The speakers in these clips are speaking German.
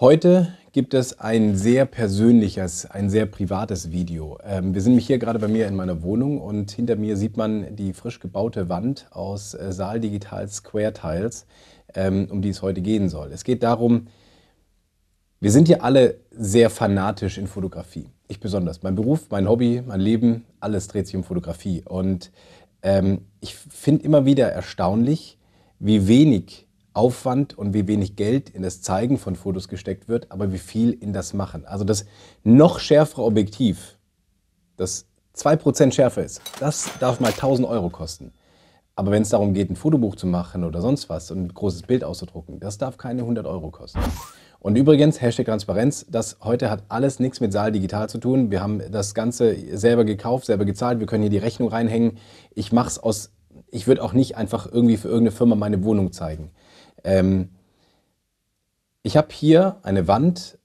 Heute gibt es ein sehr persönliches, ein sehr privates Video. Ähm, wir sind mich hier gerade bei mir in meiner Wohnung und hinter mir sieht man die frisch gebaute Wand aus äh, Saal Digital Square Tiles, ähm, um die es heute gehen soll. Es geht darum, wir sind hier alle sehr fanatisch in Fotografie. Ich besonders. Mein Beruf, mein Hobby, mein Leben, alles dreht sich um Fotografie. Und ähm, ich finde immer wieder erstaunlich, wie wenig Aufwand und wie wenig Geld in das Zeigen von Fotos gesteckt wird, aber wie viel in das Machen. Also das noch schärfere Objektiv, das 2% schärfer ist, das darf mal 1000 Euro kosten. Aber wenn es darum geht, ein Fotobuch zu machen oder sonst was und ein großes Bild auszudrucken, das darf keine 100 Euro kosten. Und übrigens, Hashtag Transparenz, das heute hat alles nichts mit Saal Digital zu tun. Wir haben das Ganze selber gekauft, selber gezahlt. Wir können hier die Rechnung reinhängen. Ich mache es aus, ich würde auch nicht einfach irgendwie für irgendeine Firma meine Wohnung zeigen. Ähm, ich habe hier eine Wand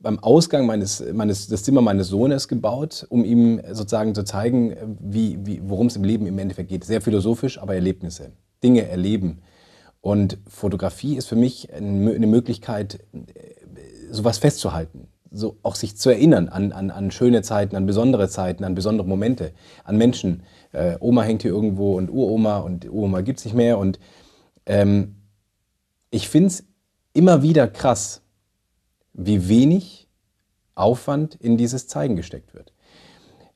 beim Ausgang meines, meines, des Zimmer meines Sohnes gebaut, um ihm sozusagen zu zeigen, äh, wie, wie, worum es im Leben im Endeffekt geht. Sehr philosophisch, aber Erlebnisse, Dinge erleben. Und Fotografie ist für mich eine Möglichkeit, äh, sowas festzuhalten, so auch sich zu erinnern an, an, an schöne Zeiten, an besondere Zeiten, an besondere Momente, an Menschen. Äh, Oma hängt hier irgendwo und Uroma und Uroma gibt es nicht mehr. Und ähm, ich finde es immer wieder krass, wie wenig Aufwand in dieses Zeigen gesteckt wird.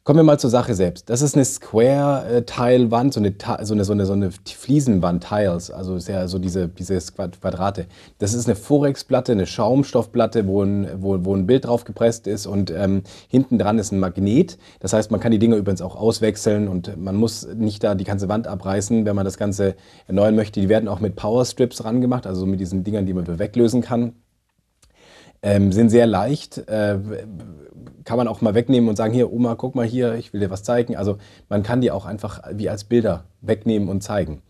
Kommen wir mal zur Sache selbst. Das ist eine Square-Tile-Wand, so eine, so, eine, so, eine, so eine Fliesenwand, Tiles, also sehr, so diese, diese Quadrate. Das ist eine Forex-Platte, eine Schaumstoffplatte, wo ein, wo, wo ein Bild draufgepresst ist und ähm, hinten dran ist ein Magnet. Das heißt, man kann die Dinger übrigens auch auswechseln und man muss nicht da die ganze Wand abreißen, wenn man das Ganze erneuern möchte. Die werden auch mit Powerstrips rangemacht, also mit diesen Dingern, die man weglösen kann ähm, sind sehr leicht. Äh, kann man auch mal wegnehmen und sagen, hier Oma, guck mal hier, ich will dir was zeigen. Also man kann die auch einfach wie als Bilder wegnehmen und zeigen.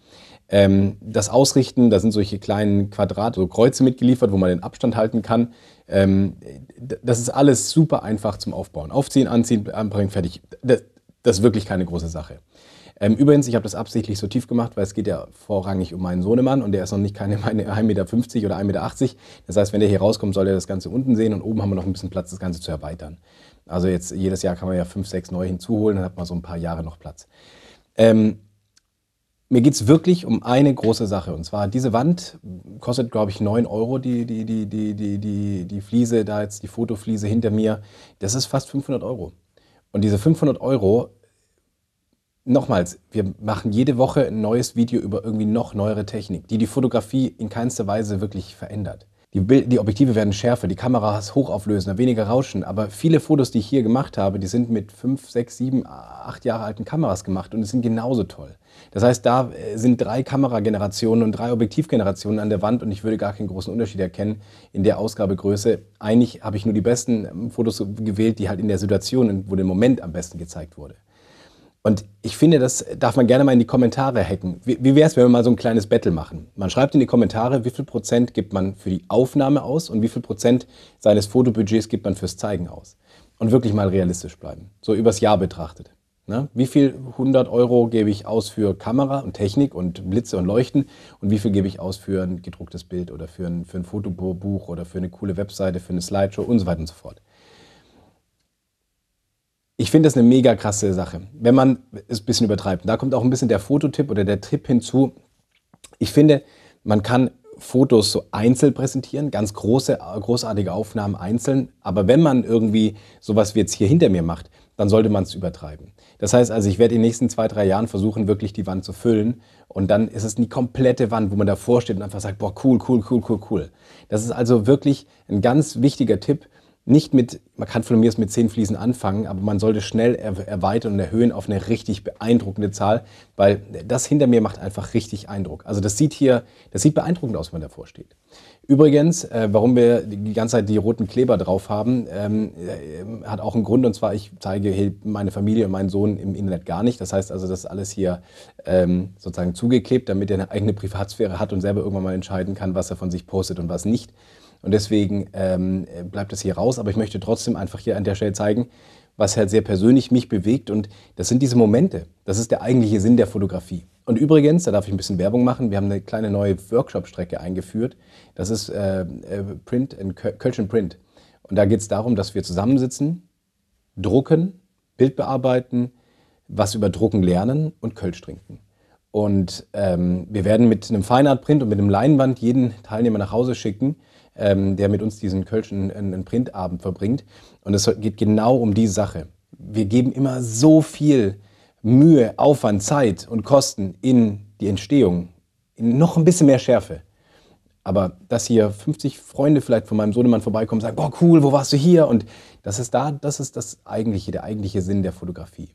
Ähm, das Ausrichten, da sind solche kleinen Quadrate, so Kreuze mitgeliefert, wo man den Abstand halten kann. Ähm, das ist alles super einfach zum Aufbauen. Aufziehen, anziehen, anbringen, fertig. Das, das ist wirklich keine große Sache. Ähm, übrigens, ich habe das absichtlich so tief gemacht, weil es geht ja vorrangig um meinen Sohnemann und der ist noch nicht keine, 1,50 Meter oder 1,80 Meter. Das heißt, wenn der hier rauskommt, soll er das Ganze unten sehen und oben haben wir noch ein bisschen Platz, das Ganze zu erweitern. Also jetzt jedes Jahr kann man ja 5, 6 neue hinzuholen, dann hat man so ein paar Jahre noch Platz. Ähm, mir geht es wirklich um eine große Sache. Und zwar diese Wand kostet, glaube ich, 9 Euro, die, die, die, die, die, die, die Fliese, da jetzt die Fotofliese hinter mir. Das ist fast 500 Euro. Und diese 500 Euro nochmals, wir machen jede Woche ein neues Video über irgendwie noch neuere Technik, die die Fotografie in keinster Weise wirklich verändert. Die, Bild die Objektive werden schärfer, die Kameras hochauflösender, weniger rauschen, aber viele Fotos, die ich hier gemacht habe, die sind mit 5, 6, 7, 8 Jahre alten Kameras gemacht und es sind genauso toll. Das heißt, da äh, sind drei Kameragenerationen und drei Objektivgenerationen an der Wand und ich würde gar keinen großen Unterschied erkennen in der Ausgabegröße. Eigentlich habe ich nur die besten ähm, Fotos gewählt, die halt in der Situation wo der Moment am besten gezeigt wurde. Und ich finde, das darf man gerne mal in die Kommentare hacken. Wie, wie wäre es, wenn wir mal so ein kleines Battle machen? Man schreibt in die Kommentare, wie viel Prozent gibt man für die Aufnahme aus und wie viel Prozent seines Fotobudgets gibt man fürs Zeigen aus. Und wirklich mal realistisch bleiben, so übers Jahr betrachtet. Ne? Wie viel 100 Euro gebe ich aus für Kamera und Technik und Blitze und Leuchten und wie viel gebe ich aus für ein gedrucktes Bild oder für ein, für ein Fotobuch oder für eine coole Webseite, für eine Slideshow und so weiter und so fort finde das eine mega krasse Sache, wenn man es ein bisschen übertreibt. da kommt auch ein bisschen der Fototipp oder der Tipp hinzu. Ich finde, man kann Fotos so einzeln präsentieren, ganz große, großartige Aufnahmen einzeln. Aber wenn man irgendwie sowas wie jetzt hier hinter mir macht, dann sollte man es übertreiben. Das heißt also, ich werde in den nächsten zwei, drei Jahren versuchen, wirklich die Wand zu füllen. Und dann ist es die komplette Wand, wo man davor steht und einfach sagt, boah, cool, cool, cool, cool, cool. Das ist also wirklich ein ganz wichtiger Tipp, nicht mit, man kann von mir aus mit zehn Fliesen anfangen, aber man sollte schnell erweitern und erhöhen auf eine richtig beeindruckende Zahl, weil das hinter mir macht einfach richtig Eindruck. Also das sieht hier, das sieht beeindruckend aus, wenn man davor steht. Übrigens, äh, warum wir die ganze Zeit die roten Kleber drauf haben, ähm, äh, hat auch einen Grund. Und zwar, ich zeige hey, meine Familie und meinen Sohn im Internet gar nicht. Das heißt also, das ist alles hier ähm, sozusagen zugeklebt, damit er eine eigene Privatsphäre hat und selber irgendwann mal entscheiden kann, was er von sich postet und was nicht. Und deswegen ähm, bleibt das hier raus. Aber ich möchte trotzdem einfach hier an der Stelle zeigen, was halt sehr persönlich mich bewegt. Und das sind diese Momente. Das ist der eigentliche Sinn der Fotografie. Und übrigens, da darf ich ein bisschen Werbung machen, wir haben eine kleine neue Workshop-Strecke eingeführt. Das ist äh, äh Print and Kölsch Print. Und da geht es darum, dass wir zusammensitzen, drucken, Bild bearbeiten, was über Drucken lernen und Kölsch trinken. Und ähm, wir werden mit einem Feinart-Print und mit einem Leinwand jeden Teilnehmer nach Hause schicken ähm, der mit uns diesen Kölschen einen Printabend verbringt. Und es geht genau um die Sache. Wir geben immer so viel Mühe, Aufwand, Zeit und Kosten in die Entstehung, in noch ein bisschen mehr Schärfe. Aber dass hier 50 Freunde vielleicht von meinem Sohnemann vorbeikommen und sagen, boah, cool, wo warst du hier? Und das ist da, das ist das eigentliche, der eigentliche Sinn der Fotografie.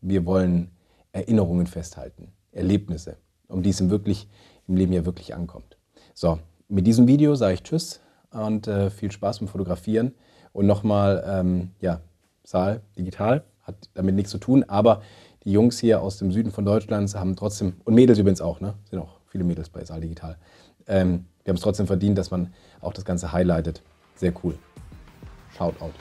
Wir wollen Erinnerungen festhalten, Erlebnisse, um die es im, wirklich, im Leben ja wirklich ankommt. So, mit diesem Video sage ich Tschüss und äh, viel Spaß beim Fotografieren. Und nochmal, ähm, ja, Saal digital hat damit nichts zu tun, aber die Jungs hier aus dem Süden von Deutschland haben trotzdem, und Mädels übrigens auch, ne? sind auch viele Mädels bei Saal digital, ähm, wir haben es trotzdem verdient, dass man auch das Ganze highlightet. Sehr cool. Shoutout.